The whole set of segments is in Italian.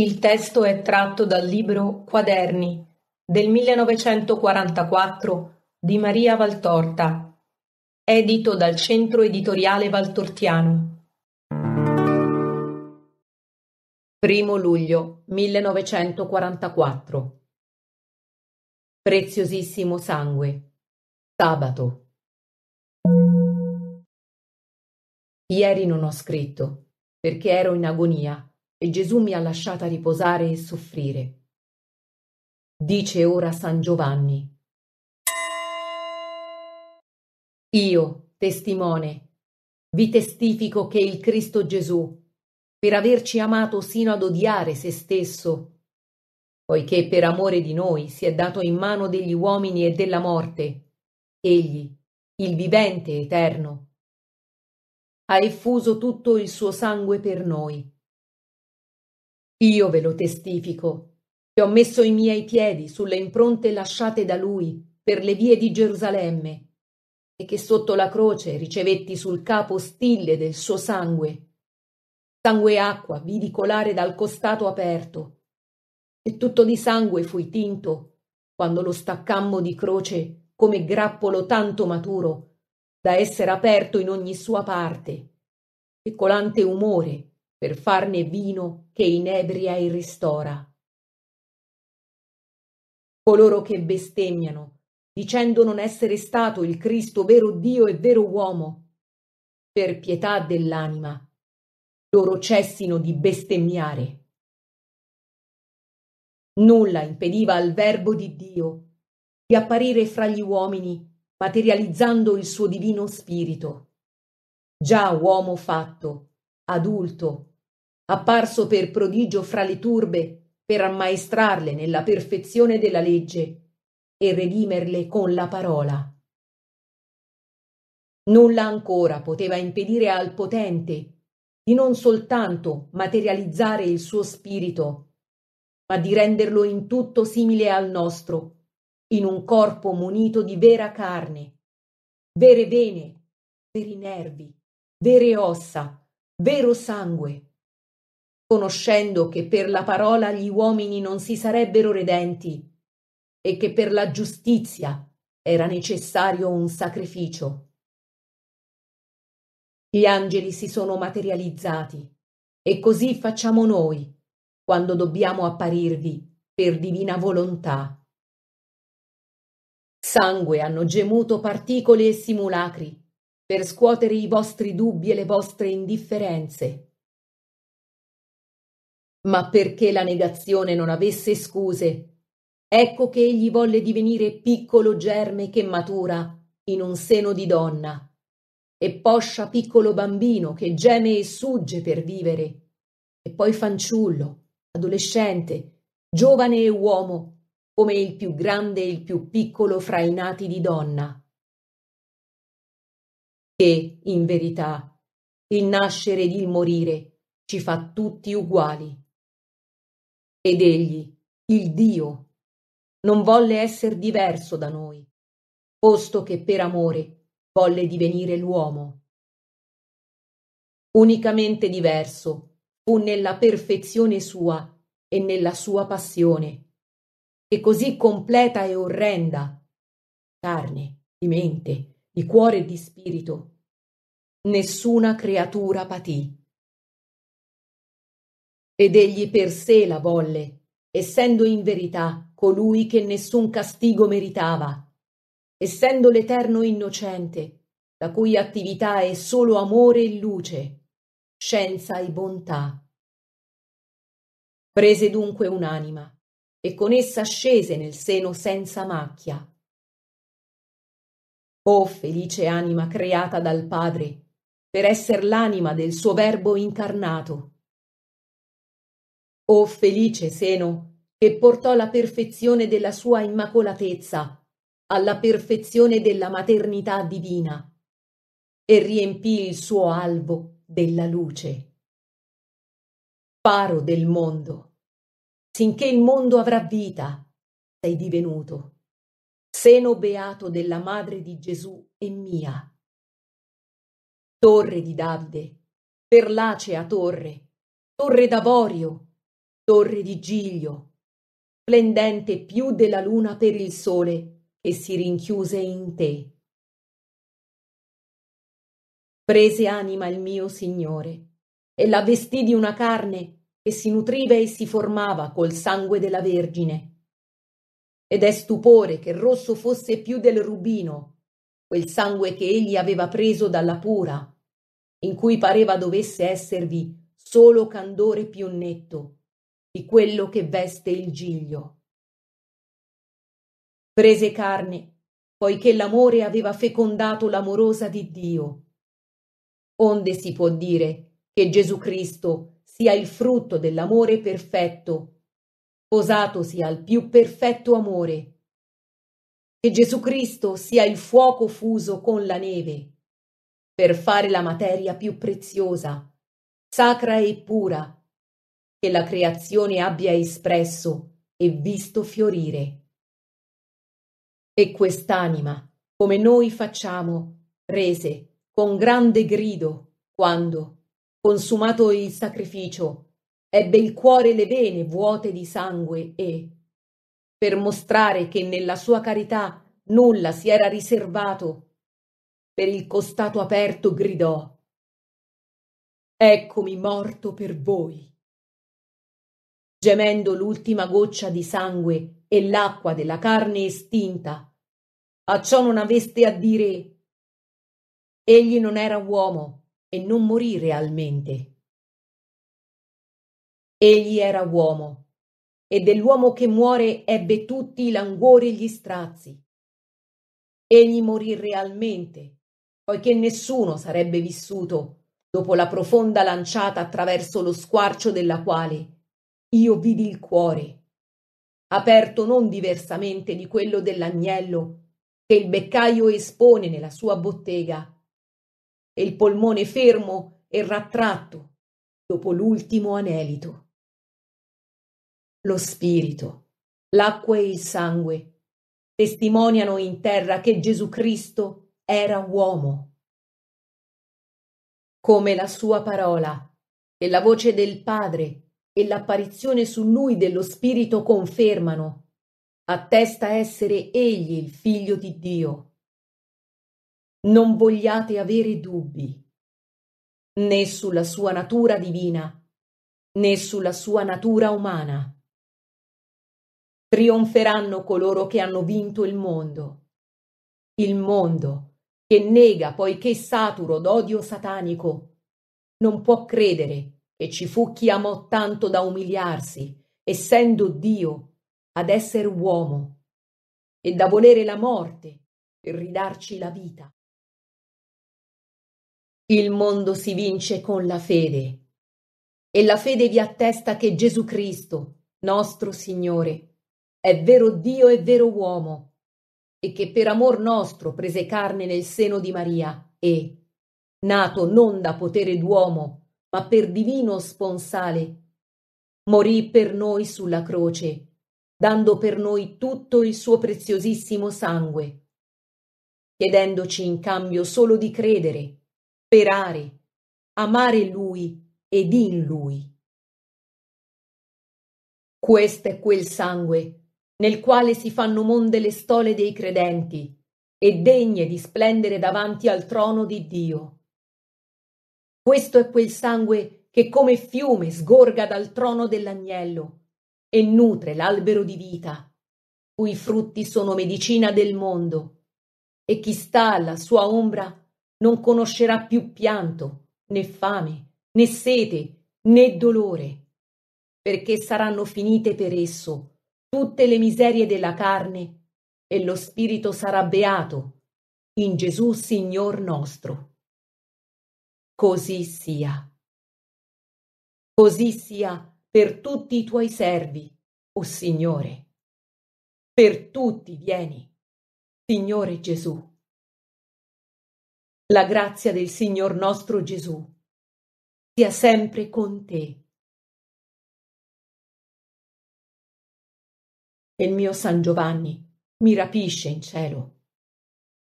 Il testo è tratto dal libro Quaderni del 1944 di Maria Valtorta, edito dal Centro Editoriale Valtortiano. 1 luglio 1944 Preziosissimo sangue. Sabato. Ieri non ho scritto perché ero in agonia e Gesù mi ha lasciata riposare e soffrire. Dice ora San Giovanni. Io, testimone, vi testifico che il Cristo Gesù, per averci amato sino ad odiare se stesso, poiché per amore di noi si è dato in mano degli uomini e della morte, egli, il vivente eterno, ha effuso tutto il suo sangue per noi io ve lo testifico, che ho messo i miei piedi sulle impronte lasciate da lui per le vie di Gerusalemme, e che sotto la croce ricevetti sul capo stille del suo sangue. Sangue e acqua vidi colare dal costato aperto, e tutto di sangue fui tinto quando lo staccammo di croce come grappolo tanto maturo da essere aperto in ogni sua parte, e colante umore per farne vino che inebria e ristora. Coloro che bestemmiano, dicendo non essere stato il Cristo vero Dio e vero uomo, per pietà dell'anima, loro cessino di bestemmiare. Nulla impediva al Verbo di Dio di apparire fra gli uomini, materializzando il suo divino spirito. Già uomo fatto, adulto, apparso per prodigio fra le turbe, per ammaestrarle nella perfezione della legge e redimerle con la parola. Nulla ancora poteva impedire al potente di non soltanto materializzare il suo spirito, ma di renderlo in tutto simile al nostro, in un corpo munito di vera carne, vere vene, veri nervi, vere ossa, vero sangue conoscendo che per la parola gli uomini non si sarebbero redenti e che per la giustizia era necessario un sacrificio. Gli angeli si sono materializzati e così facciamo noi quando dobbiamo apparirvi per divina volontà. Sangue hanno gemuto particole e simulacri per scuotere i vostri dubbi e le vostre indifferenze ma perché la negazione non avesse scuse. Ecco che egli volle divenire piccolo germe che matura in un seno di donna. E poscia piccolo bambino che geme e sugge per vivere. E poi fanciullo, adolescente, giovane e uomo, come il più grande e il più piccolo fra i nati di donna. Che, in verità, il nascere ed il morire ci fa tutti uguali ed egli, il Dio, non volle essere diverso da noi, posto che per amore volle divenire l'uomo. Unicamente diverso fu nella perfezione sua e nella sua passione, che così completa e orrenda, carne, di mente, di cuore e di spirito, nessuna creatura patì. Ed egli per sé la volle, essendo in verità colui che nessun castigo meritava, essendo l'eterno innocente, la cui attività è solo amore e luce, scienza e bontà. Prese dunque un'anima e con essa scese nel seno senza macchia. O oh, felice anima creata dal Padre, per essere l'anima del suo Verbo incarnato, o felice seno, che portò la perfezione della sua immacolatezza, alla perfezione della maternità divina, e riempì il suo albo della luce. Paro del mondo, sinché il mondo avrà vita, sei divenuto, seno beato della Madre di Gesù e mia. Torre di Davide, perlacea torre, torre d'avorio, torre di Giglio, splendente più della luna per il sole che si rinchiuse in te. Prese anima il mio Signore e la vestì di una carne che si nutriva e si formava col sangue della Vergine. Ed è stupore che rosso fosse più del rubino, quel sangue che egli aveva preso dalla pura, in cui pareva dovesse esservi solo candore più netto di quello che veste il giglio. Prese carne, poiché l'amore aveva fecondato l'amorosa di Dio. Onde si può dire che Gesù Cristo sia il frutto dell'amore perfetto, posatosi al più perfetto amore. Che Gesù Cristo sia il fuoco fuso con la neve, per fare la materia più preziosa, sacra e pura, che la creazione abbia espresso e visto fiorire. E quest'anima, come noi facciamo, rese con grande grido quando, consumato il sacrificio, ebbe il cuore le vene vuote di sangue e, per mostrare che nella sua carità nulla si era riservato, per il costato aperto gridò Eccomi morto per voi gemendo l'ultima goccia di sangue e l'acqua della carne estinta. A ciò non aveste a dire. Egli non era uomo e non morì realmente. Egli era uomo e dell'uomo che muore ebbe tutti i languori e gli strazi. Egli morì realmente, poiché nessuno sarebbe vissuto dopo la profonda lanciata attraverso lo squarcio della quale io vidi il cuore, aperto non diversamente di quello dell'agnello che il beccaio espone nella sua bottega, e il polmone fermo e rattratto dopo l'ultimo anelito. Lo spirito, l'acqua e il sangue testimoniano in terra che Gesù Cristo era uomo. Come la sua parola e la voce del Padre e l'apparizione su lui dello Spirito confermano. Attesta essere egli il figlio di Dio. Non vogliate avere dubbi, né sulla sua natura divina, né sulla sua natura umana. Trionferanno coloro che hanno vinto il mondo. Il mondo, che nega poiché saturo d'odio satanico, non può credere e ci fu chi amò tanto da umiliarsi, essendo Dio, ad esser uomo, e da volere la morte per ridarci la vita. Il mondo si vince con la fede, e la fede vi attesta che Gesù Cristo, nostro Signore, è vero Dio e vero uomo, e che per amor nostro prese carne nel seno di Maria e, nato non da potere d'uomo, ma per divino sponsale. Morì per noi sulla croce, dando per noi tutto il suo preziosissimo sangue, chiedendoci in cambio solo di credere, sperare, amare Lui ed in Lui. Questo è quel sangue nel quale si fanno monde le stole dei credenti e degne di splendere davanti al trono di Dio. Questo è quel sangue che come fiume sgorga dal trono dell'agnello e nutre l'albero di vita, cui frutti sono medicina del mondo, e chi sta alla sua ombra non conoscerà più pianto, né fame, né sete, né dolore, perché saranno finite per esso tutte le miserie della carne e lo spirito sarà beato in Gesù Signor nostro così sia. Così sia per tutti i tuoi servi, o oh Signore. Per tutti vieni, Signore Gesù. La grazia del Signor nostro Gesù sia sempre con te. E il mio San Giovanni mi rapisce in cielo.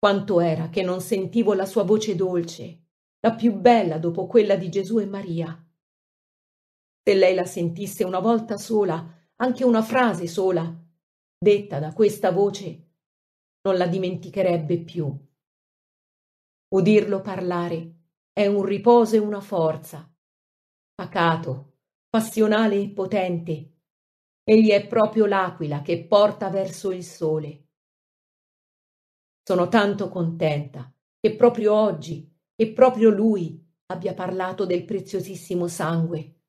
Quanto era che non sentivo la sua voce dolce la più bella dopo quella di Gesù e Maria. Se lei la sentisse una volta sola, anche una frase sola, detta da questa voce, non la dimenticherebbe più. Udirlo parlare è un riposo e una forza, pacato, passionale e potente. Egli è proprio l'aquila che porta verso il sole. Sono tanto contenta che proprio oggi e proprio lui abbia parlato del preziosissimo sangue,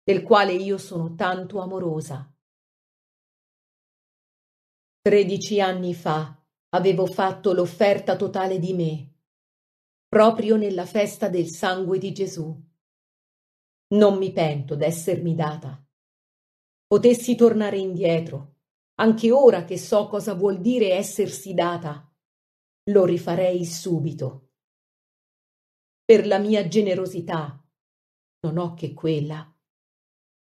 del quale io sono tanto amorosa. Tredici anni fa avevo fatto l'offerta totale di me, proprio nella festa del sangue di Gesù. Non mi pento d'essermi data. Potessi tornare indietro, anche ora che so cosa vuol dire essersi data, lo rifarei subito per la mia generosità. Non ho che quella.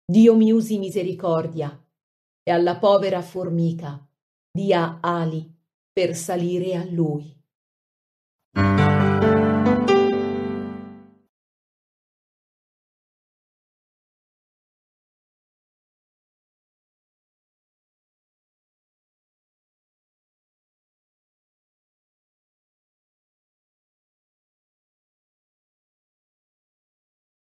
Dio mi usi misericordia e alla povera formica dia ali per salire a lui.